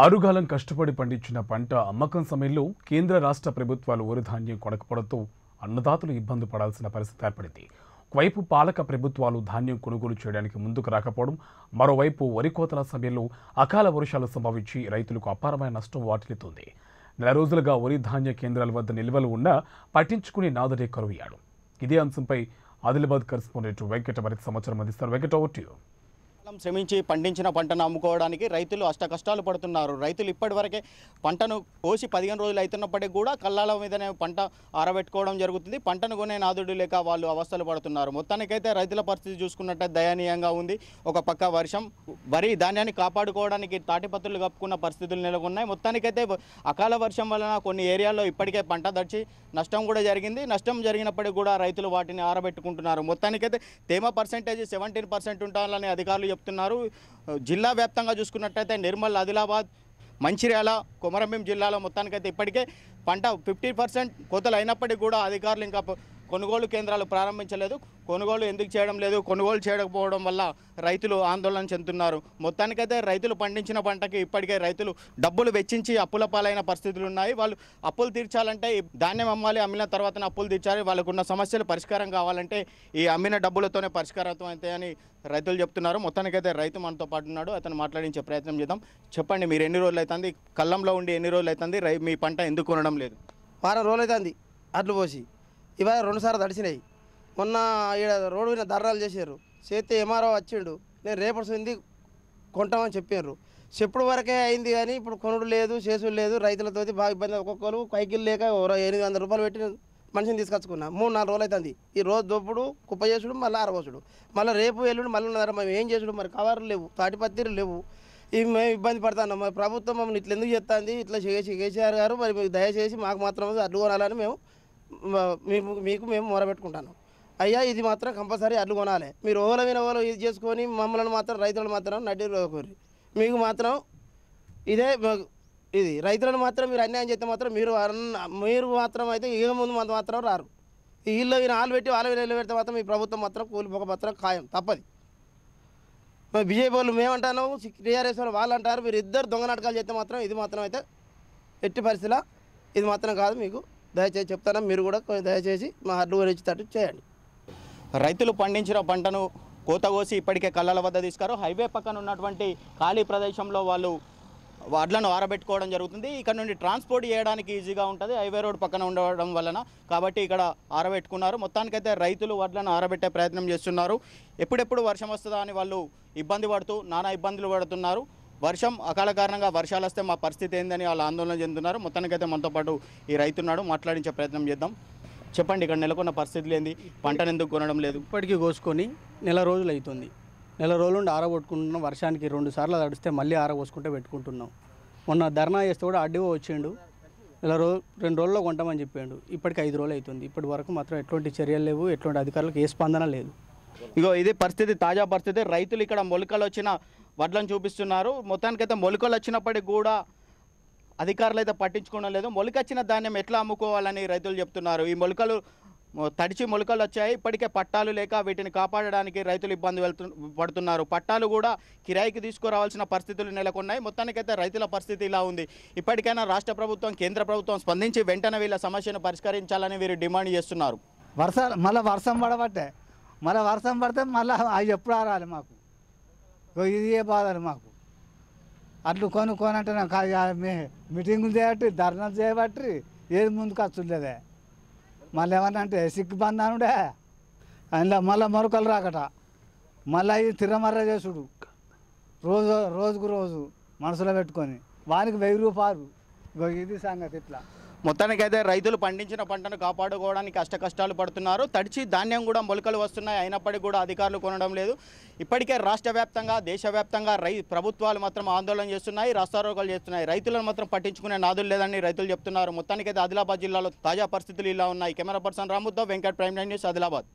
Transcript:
ఆరుగాలం కష్టపడి పండించిన పంట అమ్మకం సమయంలో కేంద్ర రాష్ట్ర ప్రభుత్వాలు ధాన్యం కొనకపోవడంతో అన్నదాతలు ఇబ్బంది పడాల్సిన పరిస్థితి ఏర్పడింది ఒకవైపు పాలక ప్రభుత్వాలు ధాన్యం కొనుగోలు చేయడానికి ముందుకు రాకపోవడం మరోవైపు వరి కోతల సమయంలో అకాల వర్షాలు సంభవించి రైతులకు అపారమైన నష్టం వాటిల్లుతుంది నెల రోజులుగా వరి ధాన్య కేంద్రాల వద్ద నిల్వలు ఉన్నా పట్టించుకుని నాదడే కరువయ్యాడు ఇదే అంశంపై ఆదిలాబాద్ కరెస్పాండెంట్ వెంకట మరింత సమాచారం అందిస్తారు వెంకట ఓట్యూ కష్టం శ్రమించి పండించిన పంటను అమ్ముకోవడానికి రైతులు అష్ట కష్టాలు పడుతున్నారు రైతులు ఇప్పటివరకే పంటను కోసి పదిహేను రోజులు అవుతున్నప్పటికీ కూడా కళ్ళాల మీదనే పంట ఆరబెట్టుకోవడం జరుగుతుంది పంటను కొనే నాదుడు లేక వాళ్ళు అవస్థలు పడుతున్నారు మొత్తానికైతే రైతుల పరిస్థితి చూసుకున్నట్టే దయనీయంగా ఉంది ఒక పక్క వర్షం వరి ధాన్యాన్ని కాపాడుకోవడానికి తాటిపత్రులు కప్పుకున్న పరిస్థితులు నెలకొన్నాయి మొత్తానికైతే అకాల వర్షం వలన కొన్ని ఏరియాల్లో ఇప్పటికే పంట దర్చి నష్టం కూడా జరిగింది నష్టం జరిగినప్పటికీ కూడా రైతులు వాటిని ఆరబెట్టుకుంటున్నారు మొత్తానికైతే తేమ పర్సెంటేజ్ సెవెంటీన్ పర్సెంట్ ఉంటారని అధికారులు చెప్తున్నారు జిల్లా వ్యాప్తంగా చూసుకున్నట్టయితే నిర్మల్ ఆదిలాబాద్ మంచిర్యాల కొమరంభీం జిల్లాలో మొత్తానికైతే ఇప్పటికే పంట ఫిఫ్టీ పర్సెంట్ కోతలు అయినప్పటికీ కూడా అధికారులు ఇంకా కొనుగోలు కేంద్రాలు ప్రారంభించలేదు కొనుగోలు ఎందుకు చేయడం లేదు కొనుగోలు చేయకపోవడం వల్ల రైతులు ఆందోళన చెందుతున్నారు మొత్తానికైతే రైతులు పండించిన పంటకి ఇప్పటికే రైతులు డబ్బులు వెచ్చించి అప్పుల పాలైన పరిస్థితులు ఉన్నాయి వాళ్ళు అప్పులు తీర్చాలంటే ధాన్యం అమ్మాలి అమ్మిన తర్వాత అప్పులు తీర్చాలి వాళ్ళకున్న సమస్యలు పరిష్కారం కావాలంటే ఈ అమ్మిన డబ్బులతోనే పరిష్కారం అవుతాయని అని రైతులు చెప్తున్నారు మొత్తానికైతే రైతు మనతో పాటు ఉన్నాడు అతను మాట్లాడించే ప్రయత్నం చేద్దాం చెప్పండి మీరు ఎన్ని రోజులు అవుతుంది కళ్ళంలో ఉండి ఎన్ని రోజులు అవుతుంది మీ పంట ఎందుకు కొనడం లేదు వారం రోజులు అవుతుంది అట్లు పోసి ఇవాళ రెండుసార్లు తడిసినాయి మొన్న ఈడ రోడ్డు మీద దర్రాలు చేశారు చేతి ఎంఆర్ఓ వచ్చిండు నేను రేపటి కొంటామని చెప్పారు చెప్పుడు వరకే అయింది కానీ ఇప్పుడు కొనుడు లేదు చేసుడు లేదు రైతులతో బాగా ఇబ్బంది ఒక్కొక్కరు పైకిల్ లేక ఎనిమిది వందల రూపాయలు పెట్టి మనిషిని తీసుకొచ్చుకున్నా మూడు నాలుగు రోజులు అవుతుంది ఈ రోజు దొప్పుడు కుప్ప చేసుడు మళ్ళీ ఆరబోసుడు మళ్ళీ రేపు వెళ్ళుడు మళ్ళీ ఉన్నారా మేము ఏం చేసుడు మరి కవర్లు లేవు తాటిపత్తిలు లేవు ఇవి మేము ఇబ్బంది పడుతున్నాం మరి ప్రభుత్వం మమ్మల్ని ఇట్లా ఎందుకు చెప్తాంది ఇట్లా చేసి కేసీఆర్ గారు మరి దయచేసి మాకు మాత్రం అడ్డు కొనాలని మేము మేము మీకు మేము మొరబెట్టుకుంటాను అయ్యా ఇది మాత్రం కంపల్సరీ అడ్లు కొనాలి మీరు ఓల మీద ఓల ఇది చేసుకొని మమ్మల్ని మాత్రం రైతులను మాత్రం కోరి మీకు మాత్రం ఇదే ఇది రైతులను మాత్రం మీరు అన్యాయం చేస్తే మాత్రం మీరు మీరు మాత్రం అయితే ఇక ముందు మంది మాత్రం రారు వీళ్ళు ఈయన ఆలు పెట్టి వాళ్ళ వీళ్ళు పెడితే మాత్రం మీ ప్రభుత్వం మాత్రం కూలిపోక మాత్రం ఖాయం తప్పది మరి బీజేపీ వాళ్ళు మేమంటాను టీఆర్ఎస్ వాళ్ళు వాళ్ళు అంటారు మీరు ఇద్దరు దొంగ నాటకాలు చేస్తే మాత్రం ఇది మాత్రం అయితే ఎట్టి పరిస్థితిలో ఇది మాత్రం కాదు మీకు దయచేసి చెప్తాను మీరు కూడా దయచేసి మా హర్డ్వేర్ ఇచ్చేటట్టు చేయండి రైతులు పండించిన పంటను కోత కోసి ఇప్పటికే కళ్ళల వద్ద తీసుకారు హైవే పక్కన ఉన్నటువంటి ఖాళీ ప్రదేశంలో వాళ్ళు వడ్లను ఆరబెట్టుకోవడం జరుగుతుంది ఇక్కడ నుండి ట్రాన్స్పోర్ట్ చేయడానికి ఈజీగా ఉంటుంది హైవే రోడ్ పక్కన ఉండడం వలన కాబట్టి ఇక్కడ ఆరబెట్టుకున్నారు మొత్తానికైతే రైతులు వడ్లను ఆరబెట్టే ప్రయత్నం చేస్తున్నారు ఎప్పుడెప్పుడు వర్షం వస్తుందా అని వాళ్ళు ఇబ్బంది పడుతూ నానా ఇబ్బందులు పడుతున్నారు వర్షం అకాల కారణంగా వర్షాలు వస్తే మా పరిస్థితి ఏందని వాళ్ళు ఆందోళన చెందుతున్నారు మొత్తానికైతే మనతో పాటు ఈ రైతున్నాడు మాట్లాడించే ప్రయత్నం చేద్దాం చెప్పండి ఇక్కడ నెలకొన్న పరిస్థితులు ఏంది పంటను ఎందుకు కొనడం లేదు ఇప్పటికీ కోసుకొని నెల రోజులు అవుతుంది నెల రోజుల నుండి వర్షానికి రెండు సార్లు అడిస్తే మళ్ళీ ఆరగోసుకుంటే పెట్టుకుంటున్నాం మొన్న ధర్నా చేస్తే కూడా అడ్డీ వచ్చిండు నెల రోజు రెండు రోజుల్లో కొంటామని చెప్పాడు ఇప్పటికి ఐదు రోజులు అవుతుంది ఇప్పటి వరకు మాత్రం ఎటువంటి చర్యలు లేవు ఎటువంటి అధికారులకు ఏ స్పందన లేదు ఇగో ఇది పరిస్థితి తాజా పరిస్థితి రైతులు ఇక్కడ మొలకలు వచ్చిన వడ్లను చూపిస్తున్నారు మొత్తానికైతే మొలకలు వచ్చినప్పటికి కూడా అధికారులు అయితే పట్టించుకోవడం లేదు మొలకొచ్చిన ధాన్యం ఎట్లా అమ్ముకోవాలని రైతులు చెప్తున్నారు ఈ మొలకలు తడిచి మొలకలు వచ్చాయి ఇప్పటికే పట్టాలు లేక వీటిని కాపాడడానికి రైతులు ఇబ్బంది వెళ్తు పడుతున్నారు పట్టాలు కూడా కిరాయికి తీసుకురావాల్సిన పరిస్థితులు నెలకొన్నాయి మొత్తానికైతే రైతుల పరిస్థితి ఇలా ఉంది ఇప్పటికైనా రాష్ట్ర ప్రభుత్వం కేంద్ర ప్రభుత్వం స్పందించి వెంటనే వీళ్ళ సమస్యను పరిష్కరించాలని వీరు డిమాండ్ చేస్తున్నారు వర్షాలు మళ్ళీ వర్షం పడబట్టే మళ్ళీ వర్షం పడితే మళ్ళీ అవి ఎప్పుడు రాలి మాకు ఇదే బాధలు మాకు అట్లు కొనుక్కొని అంటే నాకు మీటింగులు చేయబట్టి ధర్నాలు చేయబట్టి ఏది ఖర్చు లేదే మళ్ళీ ఏమన్నా అంటే సిక్కు బంధానుడే అందులో మళ్ళీ మరొకలు రాకట మళ్ళీ అవి తిరమర్ర చేసుడు రోజు రోజుకు రోజు మనసులో పెట్టుకొని వానికి వెయ్యి రూపాయలు ఇది సంగతి ఇట్లా మొత్తానికైతే రైతులు పండించిన పంటను కాపాడుకోవడానికి కష్ట కష్టాలు పడుతున్నారు తడిచి ధాన్యం కూడా మొలకలు వస్తున్నాయి అయినప్పటికీ కూడా అధికారులు కొనడం లేదు ఇప్పటికే రాష్ట్ర వ్యాప్తంగా దేశవ్యాప్తంగా రై ప్రభుత్వాలు మాత్రం ఆందోళన చేస్తున్నాయి రాస్తారోగాలు చేస్తున్నాయి రైతులను మాత్రం పట్టించుకునే నాదులు లేదని రైతులు చెప్తున్నారు మొత్తానికైతే ఆదిలాబాద్ జిల్లాలో తాజా పరిస్థితులు ఇలా ఉన్నాయి camera person Ramuddav Venkat Prime News Adilabad